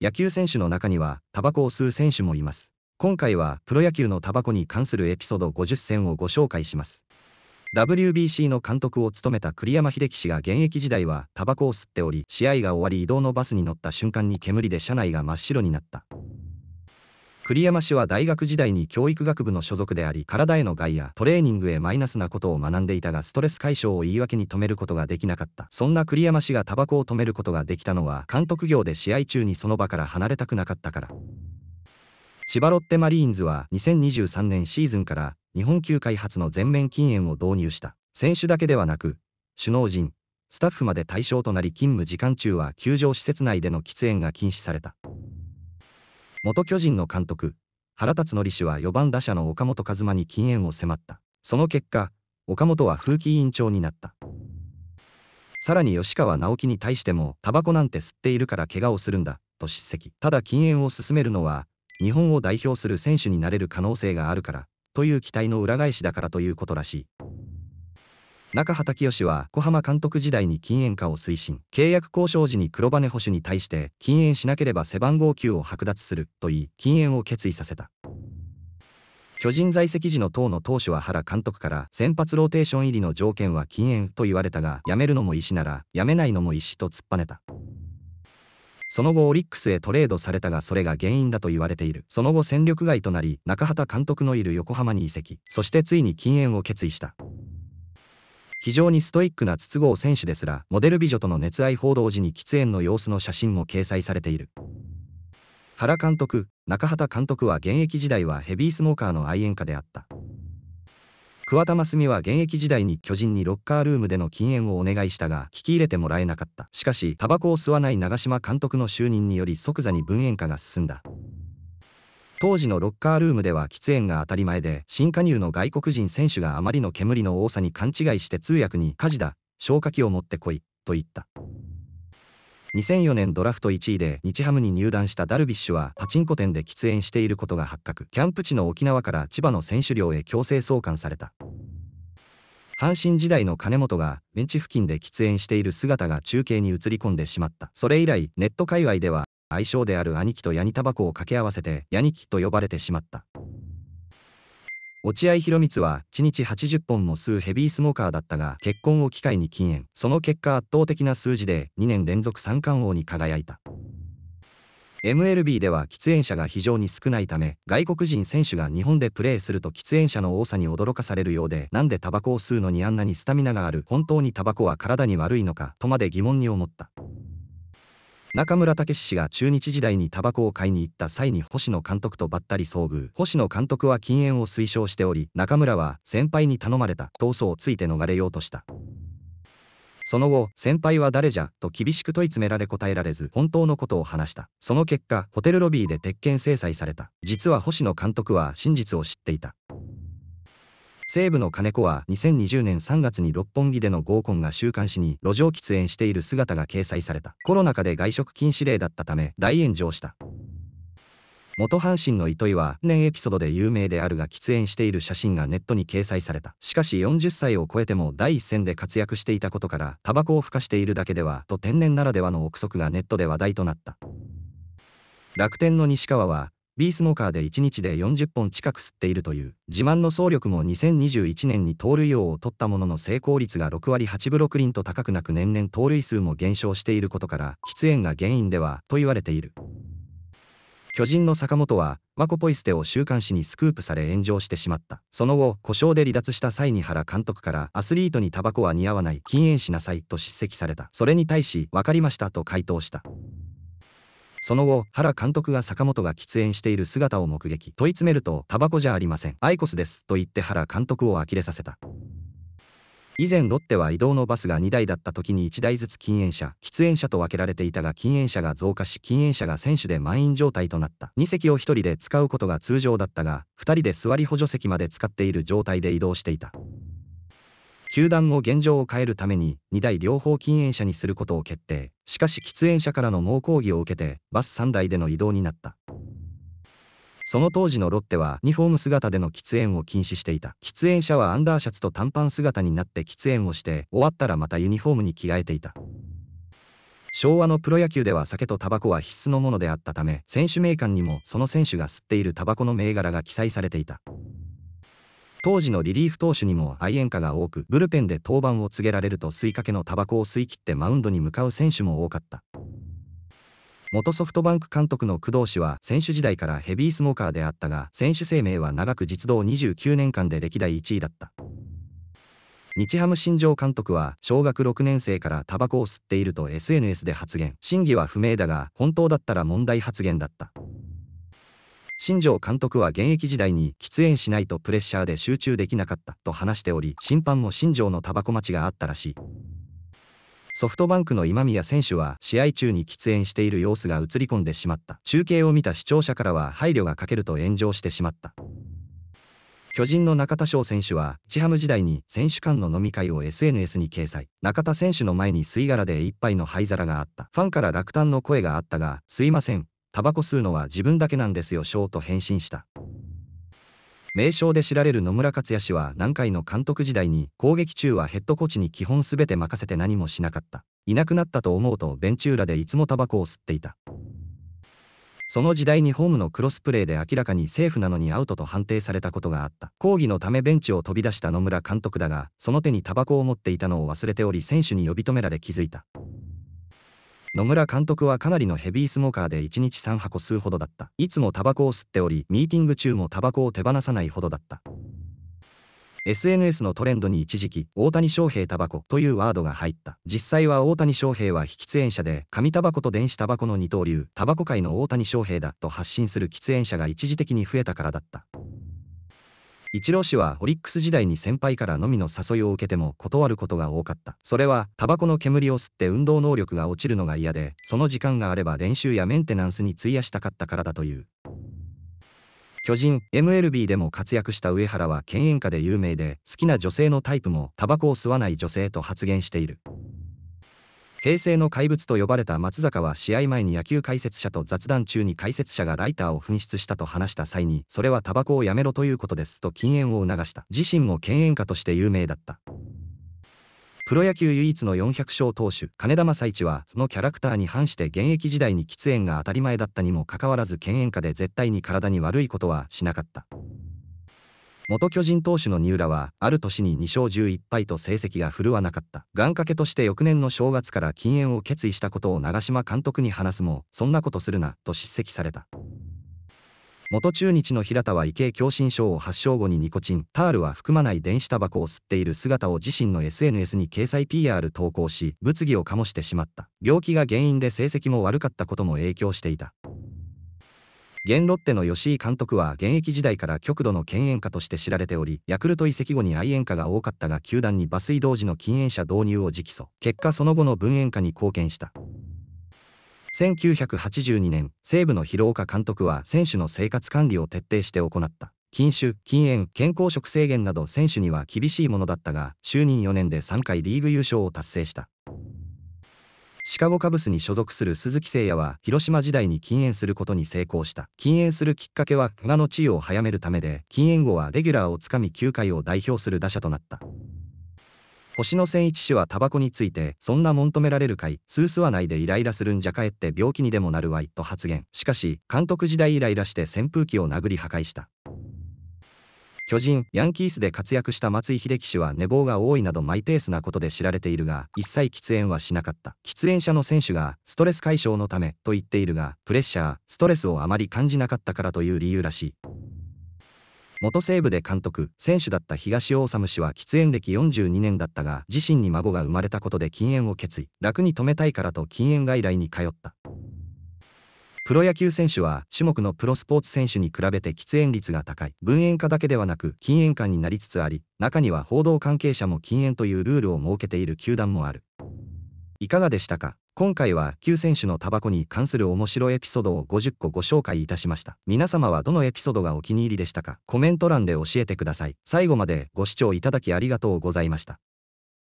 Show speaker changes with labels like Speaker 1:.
Speaker 1: 野球選手の中にはタバコを吸う選手もいます。今回はプロ野球のタバコに関するエピソード50選をご紹介します。WBC の監督を務めた栗山英樹氏が現役時代はタバコを吸っており、試合が終わり移動のバスに乗った瞬間に煙で車内が真っ白になった。栗山氏は大学時代に教育学部の所属であり、体への害やトレーニングへマイナスなことを学んでいたが、ストレス解消を言い訳に止めることができなかった。そんな栗山氏がタバコを止めることができたのは、監督業で試合中にその場から離れたくなかったから。千葉ロッテマリーンズは2023年シーズンから日本球開発の全面禁煙を導入した。選手だけではなく、首脳陣、スタッフまで対象となり勤務時間中は球場施設内での喫煙が禁止された。元巨人の監督、原辰徳氏は4番打者の岡本和真に禁煙を迫った。その結果、岡本は風紀委員長になった。さらに吉川直樹に対しても、タバコなんて吸っているから怪我をするんだ、と叱責。ただ禁煙を進めるのは、日本を代表する選手になれる可能性があるから、という期待の裏返しだからということらしい。中畑清は小浜監督時代に禁煙化を推進契約交渉時に黒羽保守に対して禁煙しなければ背番号9を剥奪すると言い禁煙を決意させた巨人在籍時の党の党首は原監督から先発ローテーション入りの条件は禁煙と言われたが辞めるのも医師なら辞めないのも医師と突っぱねたその後オリックスへトレードされたがそれが原因だと言われているその後戦力外となり中畑監督のいる横浜に移籍そしてついに禁煙を決意した非常にストイックな筒香選手ですら、モデル美女との熱愛報道時に喫煙の様子の写真も掲載されている。原監督、中畑監督は現役時代はヘビースモーカーの愛煙家であった。桑田真澄は現役時代に巨人にロッカールームでの禁煙をお願いしたが、聞き入れてもらえなかった。しかし、タバコを吸わない長嶋監督の就任により即座に分煙化が進んだ。当時のロッカールームでは喫煙が当たり前で、新加入の外国人選手があまりの煙の多さに勘違いして通訳に火事だ、消火器を持ってこい、と言った。2004年ドラフト1位で日ハムに入団したダルビッシュはパチンコ店で喫煙していることが発覚キャンプ地の沖縄から千葉の選手寮へ強制送還された阪神時代の金本がベンチ付近で喫煙している姿が中継に映り込んでしまったそれ以来ネット界隈では愛称である兄貴とヤニタバコを掛け合わせてヤニキと呼ばれてしまった落合博光は1日80本も吸うヘビースモーカーだったが結婚を機会に禁煙その結果圧倒的な数字で2年連続三冠王に輝いた MLB では喫煙者が非常に少ないため外国人選手が日本でプレーすると喫煙者の多さに驚かされるようでなんでタバコを吸うのにあんなにスタミナがある本当にタバコは体に悪いのかとまで疑問に思った中村武氏が中日時代にタバコを買いに行った際に星野監督とばったり遭遇星野監督は禁煙を推奨しており中村は先輩に頼まれた闘争をついて逃れようとしたその後、先輩は誰じゃと厳しく問い詰められ答えられず、本当のことを話した。その結果、ホテルロビーで鉄拳制裁された。実は星野監督は真実を知っていた。西武の金子は2020年3月に六本木での合コンが週刊誌に路上喫煙している姿が掲載された。コロナ禍で外食禁止令だったため大炎上した。元阪神の糸井は年エピソードで有名であるが喫煙している写真がネットに掲載されたしかし40歳を超えても第一線で活躍していたことからタバコをふかしているだけではと天然ならではの憶測がネットで話題となった楽天の西川はビースモーカーで1日で40本近く吸っているという、自慢の総力も2021年に盗塁王を取ったものの成功率が6割8分6厘と高くなく年々盗塁数も減少していることから、喫煙が原因では、と言われている。巨人の坂本は、ワコポイ捨てを週刊誌にスクープされ炎上してしまった。その後、故障で離脱した際に原監督から、アスリートにタバコは似合わない、禁煙しなさい、と叱責された。それに対し、分かりました、と回答した。その後、原監督が坂本が喫煙している姿を目撃。問い詰めると、タバコじゃありません。アイコスです。と言って原監督を呆れさせた。以前ロッテは移動のバスが2台だった時に1台ずつ禁煙者、喫煙者と分けられていたが禁煙者が増加し禁煙者が選手で満員状態となった。2席を1人で使うことが通常だったが、2人で座り補助席まで使っている状態で移動していた。球団を現状を変えるために2台両方禁煙車にすることを決定。しかし喫煙者からの猛抗議を受けて、バス3台での移動になった。その当時のロッテはユニフォーム姿での喫煙を禁止していた。喫煙者はアンダーシャツと短パン姿になって喫煙をして、終わったらまたユニフォームに着替えていた。昭和のプロ野球では酒とタバコは必須のものであったため、選手名鑑にもその選手が吸っているタバコの銘柄が記載されていた。当時のリリーフ投手にも愛煙家が多く、ブルペンで登板を告げられると吸いかけのタバコを吸い切ってマウンドに向かう選手も多かった。元ソフトバンク監督の工藤氏は選手時代からヘビースモーカーであったが、選手生命は長く実動29年間で歴代1位だった。日ハム新庄監督は小学6年生からタバコを吸っていると SNS で発言。真偽は不明だが、本当だったら問題発言だった。新庄監督は現役時代に喫煙しないとプレッシャーで集中できなかったと話しており、審判も新庄のタバコ待ちがあったらしい。ソフトバンクの今宮選手は試合中に喫煙している様子が映り込んでしまった。中継を見た視聴者からは配慮がかけると炎上してしまった。巨人の中田翔選手は、チハム時代に選手間の飲み会を SNS に掲載。中田選手の前に吸い殻で一杯の灰皿があった。ファンから落胆の声があったが、すいません、タバコ吸うのは自分だけなんですよショーと返信した。名称で知られる野村克也氏は南海の監督時代に攻撃中はヘッドコーチに基本全て任せて何もしなかった。いなくなったと思うとベンチ裏でいつもタバコを吸っていた。その時代にホームのクロスプレーで明らかにセーフなのにアウトと判定されたことがあった。抗議のためベンチを飛び出した野村監督だが、その手にタバコを持っていたのを忘れており選手に呼び止められ気づいた。野村監督はかなりのヘビースモーカーで1日3箱吸うほどだった。いつもタバコを吸っており、ミーティング中もタバコを手放さないほどだった。SNS のトレンドに一時期、大谷翔平タバコというワードが入った。実際は大谷翔平は非喫煙者で、紙タバコと電子タバコの二刀流、タバコ界の大谷翔平だと発信する喫煙者が一時的に増えたからだった。イチロー氏はオリックス時代に先輩からのみの誘いを受けても断ることが多かった。それは、タバコの煙を吸って運動能力が落ちるのが嫌で、その時間があれば練習やメンテナンスに費やしたかったからだという。巨人 MLB でも活躍した上原は犬猿家で有名で好きな女性のタイプもタバコを吸わない女性と発言している平成の怪物と呼ばれた松坂は試合前に野球解説者と雑談中に解説者がライターを紛失したと話した際に、それはタバコをやめろということですと禁煙を促した。自身も犬猿家として有名だった。プロ野球唯一の400勝投手、金田正一は、そのキャラクターに反して現役時代に喫煙が当たり前だったにもかかわらず犬猿下で絶対に体に悪いことはしなかった。元巨人投手の三浦は、ある年に2勝11敗と成績が振るわなかった。願掛けとして翌年の正月から禁煙を決意したことを長嶋監督に話すも、そんなことするな、と叱責された。元中日の平田は異形狭心症を発症後にニコチン、タールは含まない電子タバコを吸っている姿を自身の SNS に掲載 PR 投稿し、物議を醸してしまった。病気が原因で成績も悪かったことも影響していた。現ロッテの吉井監督は現役時代から極度の犬遠家として知られており、ヤクルト移籍後に愛煙家が多かったが球団に抜粋同時の禁煙者導入を直訴。結果その後の分煙家に貢献した。1982年、西武の広岡監督は選手の生活管理を徹底して行った。禁酒、禁煙、健康食制限など選手には厳しいものだったが、就任4年で3回リーグ優勝を達成した。シカゴカブスに所属する鈴木誠也は広島時代に禁煙することに成功した。禁煙するきっかけは怪我の治癒を早めるためで、禁煙後はレギュラーをつかみ球界を代表する打者となった。星野千一氏はタバコについて、そんなもんとめられるかい、スースはないでイライラするんじゃかえって病気にでもなるわい、と発言。しかし、監督時代イライラして扇風機を殴り破壊した。巨人、ヤンキースで活躍した松井秀喜氏は寝坊が多いなどマイペースなことで知られているが、一切喫煙はしなかった。喫煙者の選手が、ストレス解消のため、と言っているが、プレッシャー、ストレスをあまり感じなかったからという理由らしい。元西部で監督、選手だった東大治氏は喫煙歴42年だったが、自身に孫が生まれたことで禁煙を決意、楽に止めたいからと禁煙外来に通った。プロ野球選手は種目のプロスポーツ選手に比べて喫煙率が高い。分煙化だけではなく禁煙化になりつつあり、中には報道関係者も禁煙というルールを設けている球団もある。いかがでしたか今回は旧選手のタバコに関する面白エピソードを50個ご紹介いたしました。皆様はどのエピソードがお気に入りでしたかコメント欄で教えてください。最後までご視聴いただきありがとうございました。